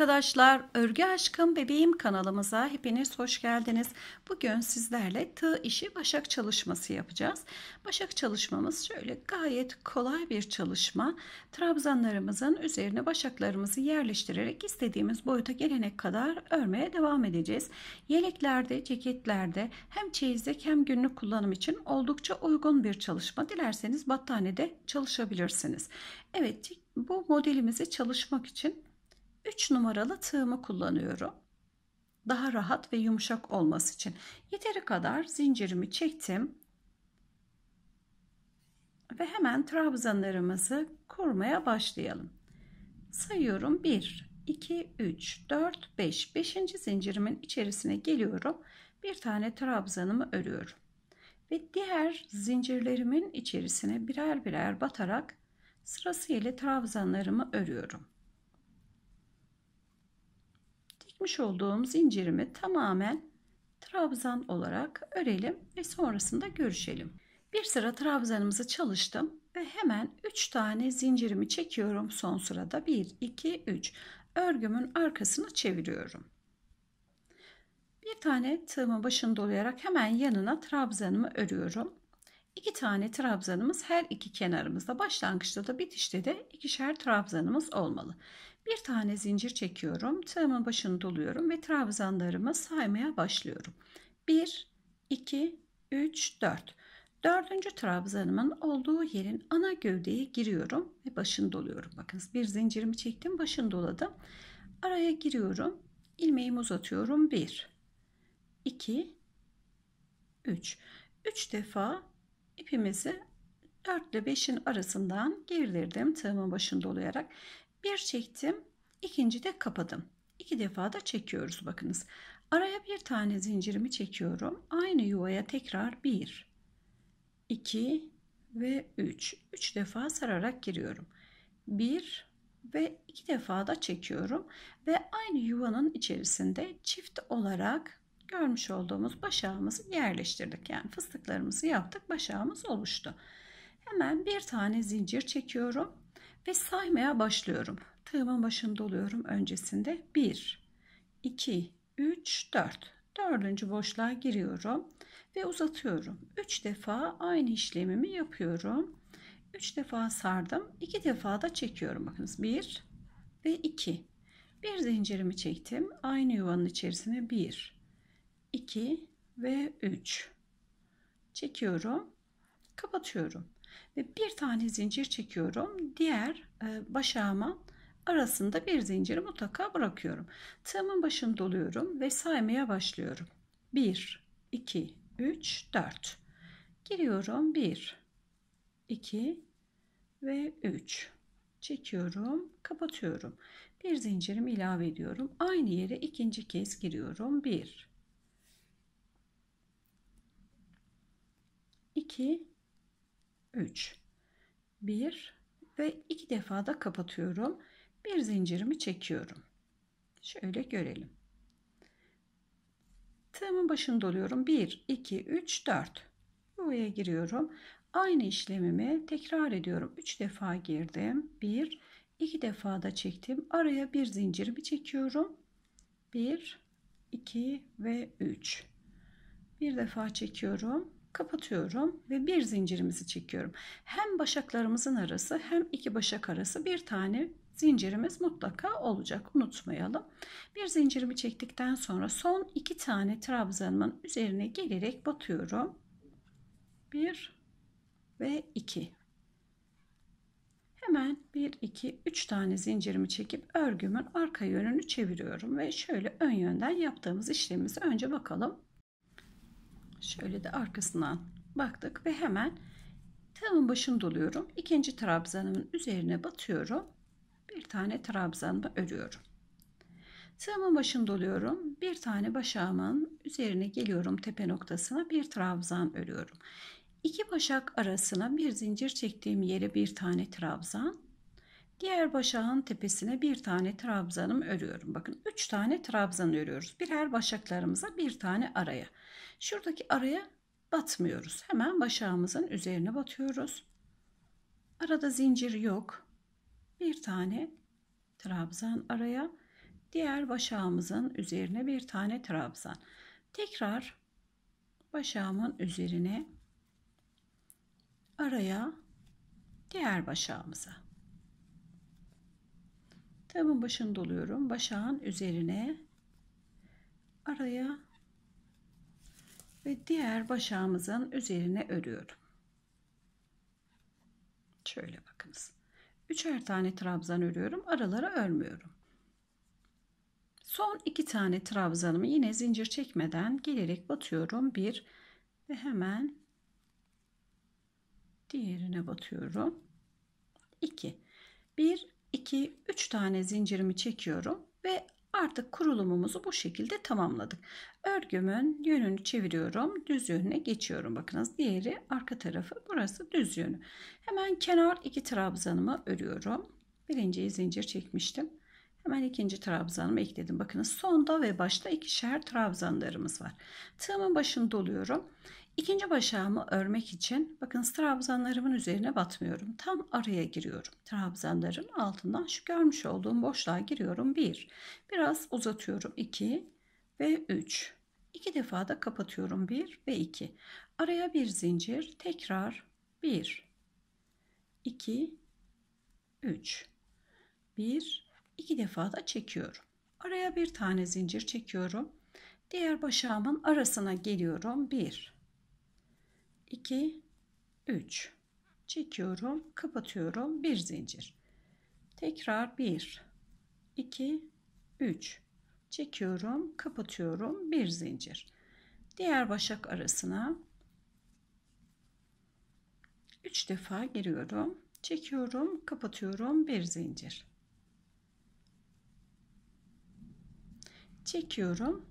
arkadaşlar, Örgü Aşkım Bebeğim kanalımıza hepiniz hoş geldiniz. Bugün sizlerle tığ işi başak çalışması yapacağız. Başak çalışmamız şöyle gayet kolay bir çalışma. Trabzanlarımızın üzerine başaklarımızı yerleştirerek istediğimiz boyuta gelene kadar örmeye devam edeceğiz. Yeleklerde, ceketlerde hem çeyizlik hem günlük kullanım için oldukça uygun bir çalışma. Dilerseniz battaniyede çalışabilirsiniz. Evet, bu modelimizi çalışmak için 3 numaralı tığımı kullanıyorum. Daha rahat ve yumuşak olması için. Yeteri kadar zincirimi çektim. Ve hemen trabzanlarımızı kurmaya başlayalım. Sayıyorum 1, 2, 3, 4, 5. 5. zincirimin içerisine geliyorum. Bir tane trabzanımı örüyorum. Ve diğer zincirlerimin içerisine birer birer batarak sırasıyla trabzanlarımı örüyorum tutmuş olduğum zincirimi tamamen trabzan olarak örelim ve sonrasında görüşelim. Bir sıra trabzanımızı çalıştım ve hemen 3 tane zincirimi çekiyorum son sırada. 1, 2, 3. Örgümün arkasını çeviriyorum. Bir tane tığımı başını dolayarak hemen yanına trabzanımı örüyorum. 2 tane trabzanımız her iki kenarımızda. Başlangıçta da bitişte de ikişer trabzanımız olmalı. Bir tane zincir çekiyorum. Tığımın başını doluyorum ve trabzanlarımı saymaya başlıyorum. 1, 2, 3, 4. Dördüncü trabzanımın olduğu yerin ana gövdeye giriyorum ve başını doluyorum. Bakınız bir zincirimi çektim başını doladım. Araya giriyorum. ilmeğimi uzatıyorum. 1, 2, 3. 3 defa ipimizi 4 ile 5'in arasından girdirdim tığımın başını dolayarak bir çektim, ikinci de kapadım. İki defa da çekiyoruz bakınız. Araya bir tane zincirimi çekiyorum. Aynı yuvaya tekrar 1, 2 ve 3. 3 defa sararak giriyorum. 1 ve 2 defa da çekiyorum. Ve aynı yuvanın içerisinde çift olarak görmüş olduğumuz başağımızı yerleştirdik. Yani fıstıklarımızı yaptık. Başağımız oluştu. Hemen bir tane zincir çekiyorum ve saymaya başlıyorum. Tığımın başında doluyorum. öncesinde. 1, 2, 3, 4. Dördüncü boşluğa giriyorum ve uzatıyorum. 3 defa aynı işlemimi yapıyorum. 3 defa sardım. 2 defa da çekiyorum. Bakınız 1 ve 2. Bir zincirimi çektim. Aynı yuvanın içerisine 1, 2 ve 3. Çekiyorum. Kapatıyorum ve bir tane zincir çekiyorum. Diğer e, başağıma arasında bir zinciri mutlaka bırakıyorum. Tığımın başını doluyorum ve saymaya başlıyorum. 1 2 3 4 giriyorum 1 2 ve 3 çekiyorum kapatıyorum bir zincirimi ilave ediyorum aynı yere ikinci kez giriyorum 1 2 3 1 ve 2 defa da kapatıyorum. Bir zincirimi çekiyorum. Şöyle görelim. Tığımın başını doluyorum. 1 2 3 4 Yuvaya giriyorum. Aynı işlemimi tekrar ediyorum. 3 defa girdim. 1 2 defa da çektim. Araya bir zincirimi çekiyorum. 1 2 ve 3 bir defa çekiyorum kapatıyorum ve bir zincirimizi çekiyorum. Hem başaklarımızın arası hem iki başak arası bir tane zincirimiz mutlaka olacak. Unutmayalım. Bir zincirimi çektikten sonra son iki tane trabzanımın üzerine gelerek batıyorum. Bir ve iki. Hemen bir iki üç tane zincirimi çekip örgümün arka yönünü çeviriyorum ve şöyle ön yönden yaptığımız işlemimizi önce bakalım Şöyle de arkasından baktık ve hemen tığımın başını doluyorum. ikinci trabzanımın üzerine batıyorum. Bir tane trabzanımı örüyorum. Tığımın başını doluyorum. Bir tane başağımın üzerine geliyorum tepe noktasına bir trabzan örüyorum. İki başak arasına bir zincir çektiğim yere bir tane trabzan Diğer başağın tepesine bir tane trabzanım örüyorum. Bakın 3 tane trabzan örüyoruz. Birer başaklarımıza bir tane araya. Şuradaki araya batmıyoruz. Hemen başağımızın üzerine batıyoruz. Arada zincir yok. Bir tane trabzan araya. Diğer başağımızın üzerine bir tane trabzan. Tekrar başağımın üzerine araya diğer başağımıza. Tığımın başını doluyorum. Başağın üzerine araya ve diğer başağımızın üzerine örüyorum. Şöyle bakınız. Üçer tane trabzan örüyorum. Aralara örmüyorum. Son iki tane trabzanımı yine zincir çekmeden gelerek batıyorum. Bir ve hemen diğerine batıyorum. 2 1 2, 3 tane zincirimi çekiyorum ve artık kurulumumuzu bu şekilde tamamladık. Örgümün yönünü çeviriyorum. Düz yönüne geçiyorum. Bakınız diğeri arka tarafı burası düz yönü. Hemen kenar iki trabzanımı örüyorum. Birinciyi zincir çekmiştim. Hemen ikinci trabzanımı ekledim. Bakınız sonda ve başta ikişer trabzanlarımız var. Tığımın başını doluyorum. İkinci başağımı örmek için bakın trabzanlarımın üzerine batmıyorum. Tam araya giriyorum. Trabzanların altından şu görmüş olduğum boşluğa giriyorum. 1. Bir. Biraz uzatıyorum. 2 ve 3. 2 defa da kapatıyorum. 1 ve 2. Araya bir zincir. Tekrar 1 2 3 1 iki defa da çekiyorum. Araya bir tane zincir çekiyorum. Diğer başağımın arasına geliyorum. 1 2 3 çekiyorum, kapatıyorum. Bir zincir. Tekrar 1 2 3 çekiyorum, kapatıyorum. Bir zincir. Diğer başak arasına 3 defa giriyorum. Çekiyorum, kapatıyorum. Bir zincir. çekiyorum.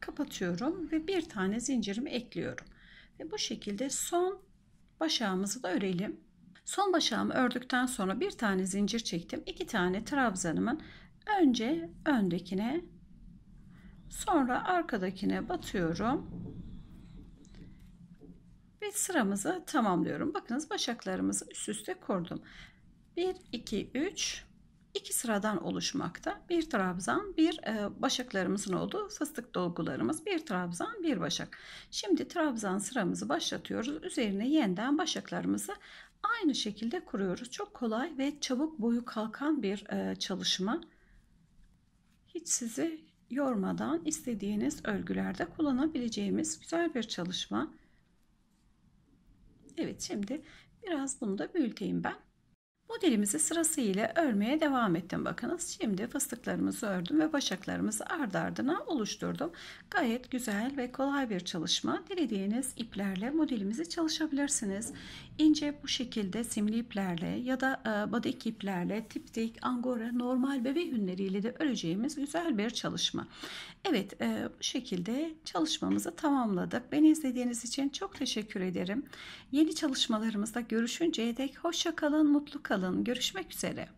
Kapatıyorum ve bir tane zincirimi ekliyorum. Ve bu şekilde son başağımızı da örelim. Son başağımı ördükten sonra bir tane zincir çektim. iki tane trabzanımın önce öndekine sonra arkadakine batıyorum. Ve sıramızı tamamlıyorum. Bakınız başaklarımızı üst üste kurdum. 1, 2, 3, iki sıradan oluşmakta. Bir trabzan, bir e, başaklarımızın olduğu fıstık dolgularımız. Bir trabzan, bir başak. Şimdi trabzan sıramızı başlatıyoruz. Üzerine yeniden başaklarımızı aynı şekilde kuruyoruz. Çok kolay ve çabuk boyu kalkan bir e, çalışma. Hiç sizi yormadan istediğiniz örgülerde kullanabileceğimiz güzel bir çalışma. Evet şimdi biraz bunu da büyüteyim ben. Modelimizi sırasıyla örmeye devam ettim. Bakınız şimdi fıstıklarımızı ördüm ve başaklarımızı ardı ardına oluşturdum. Gayet güzel ve kolay bir çalışma. Dilediğiniz iplerle modelimizi çalışabilirsiniz. İnce bu şekilde simli iplerle ya da e, badek iplerle tiptik, angora, normal bebe hünleriyle de öreceğimiz güzel bir çalışma. Evet e, bu şekilde çalışmamızı tamamladık. Beni izlediğiniz için çok teşekkür ederim. Yeni çalışmalarımızda görüşünceye dek hoşça kalın, mutlu kalın kalın. Görüşmek üzere.